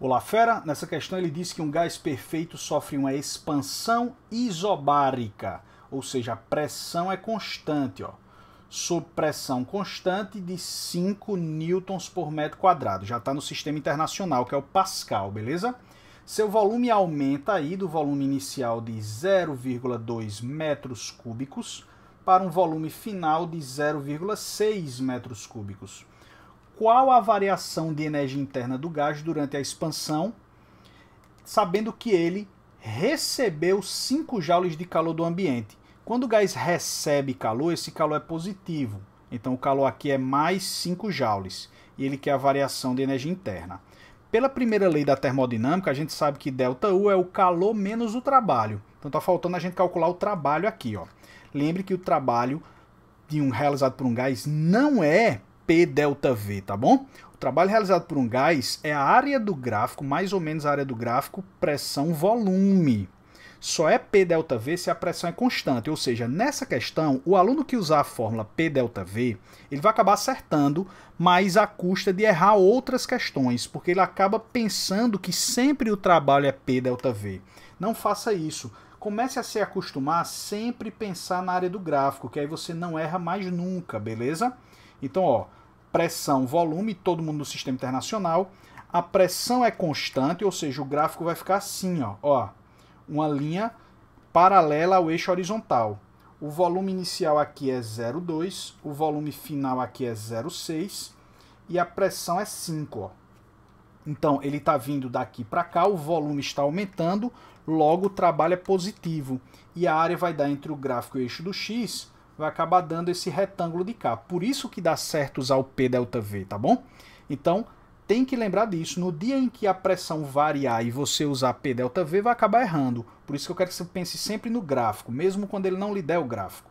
O Lafera, nessa questão, ele disse que um gás perfeito sofre uma expansão isobárica, ou seja, a pressão é constante, ó, sob pressão constante de 5 newtons por metro quadrado. Já está no sistema internacional, que é o Pascal, beleza? Seu volume aumenta aí do volume inicial de 0,2 metros cúbicos para um volume final de 0,6 metros cúbicos qual a variação de energia interna do gás durante a expansão, sabendo que ele recebeu 5 joules de calor do ambiente. Quando o gás recebe calor, esse calor é positivo. Então o calor aqui é mais 5 joules e ele quer a variação de energia interna. Pela primeira lei da termodinâmica, a gente sabe que ΔU é o calor menos o trabalho. Então está faltando a gente calcular o trabalho aqui. Ó. Lembre que o trabalho de um realizado por um gás não é P-delta-V, tá bom? O trabalho realizado por um gás é a área do gráfico, mais ou menos a área do gráfico, pressão-volume. Só é P-delta-V se a pressão é constante, ou seja, nessa questão, o aluno que usar a fórmula P-delta-V, ele vai acabar acertando, mas à custa de errar outras questões, porque ele acaba pensando que sempre o trabalho é P-delta-V. Não faça isso comece a se acostumar a sempre pensar na área do gráfico, que aí você não erra mais nunca, beleza? Então, ó, pressão, volume, todo mundo no sistema internacional. A pressão é constante, ou seja, o gráfico vai ficar assim, ó, ó uma linha paralela ao eixo horizontal. O volume inicial aqui é 0,2, o volume final aqui é 0,6 e a pressão é 5, ó. Então, ele está vindo daqui para cá, o volume está aumentando, logo o trabalho é positivo. E a área vai dar entre o gráfico e o eixo do X vai acabar dando esse retângulo de cá. Por isso que dá certo usar o P delta V, tá bom? Então, tem que lembrar disso. No dia em que a pressão variar e você usar P delta V, vai acabar errando. Por isso que eu quero que você pense sempre no gráfico, mesmo quando ele não lhe der o gráfico.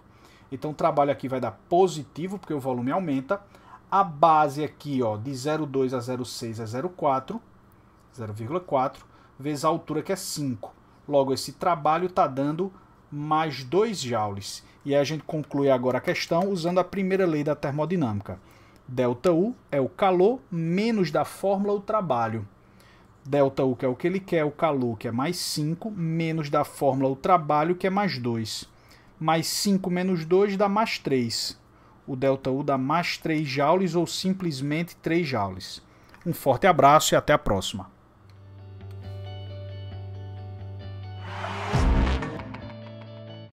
Então o trabalho aqui vai dar positivo, porque o volume aumenta. A base aqui, ó, de 0,2 a 0,6 é 0,4, 0,4, vezes a altura que é 5. Logo, esse trabalho está dando mais 2 joules. E a gente conclui agora a questão usando a primeira lei da termodinâmica. Delta U é o calor menos da fórmula o trabalho. Delta U que é o que ele quer, o calor que é mais 5, menos da fórmula o trabalho que é mais 2. Mais 5 menos 2 dá mais 3. O delta U dá mais 3 joules ou simplesmente 3 joules. Um forte abraço e até a próxima.